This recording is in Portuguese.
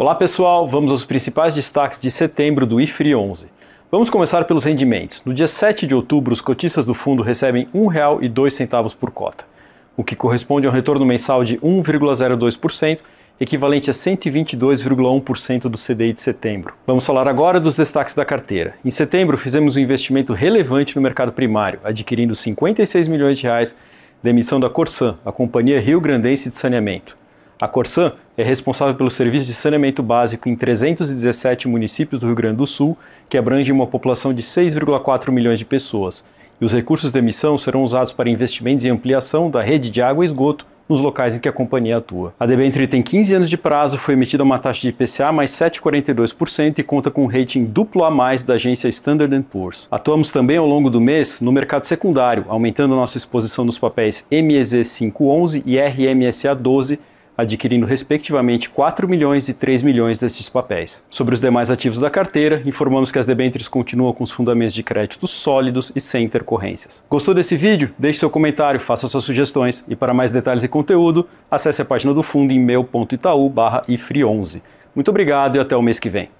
Olá pessoal, vamos aos principais destaques de setembro do IFRI 11. Vamos começar pelos rendimentos. No dia 7 de outubro, os cotistas do fundo recebem R$ 1,02 por cota, o que corresponde a um retorno mensal de 1,02%, equivalente a 122,1% do CDI de setembro. Vamos falar agora dos destaques da carteira. Em setembro, fizemos um investimento relevante no mercado primário, adquirindo R$ 56 milhões de reais da emissão da Corsan, a companhia rio-grandense de saneamento. A Corsan é responsável pelo serviço de saneamento básico em 317 municípios do Rio Grande do Sul, que abrange uma população de 6,4 milhões de pessoas. E os recursos de emissão serão usados para investimentos e ampliação da rede de água e esgoto nos locais em que a companhia atua. A debênture tem 15 anos de prazo, foi emitida uma taxa de IPCA mais 7,42% e conta com um rating duplo A+, da agência Standard Poor's. Atuamos também ao longo do mês no mercado secundário, aumentando nossa exposição nos papéis MEZ 511 e RMSA 12, adquirindo respectivamente 4 milhões e 3 milhões destes papéis. Sobre os demais ativos da carteira, informamos que as debêntures continuam com os fundamentos de crédito sólidos e sem intercorrências. Gostou desse vídeo? Deixe seu comentário, faça suas sugestões e para mais detalhes e conteúdo, acesse a página do fundo em meu.itaú/ifri11. Muito obrigado e até o mês que vem.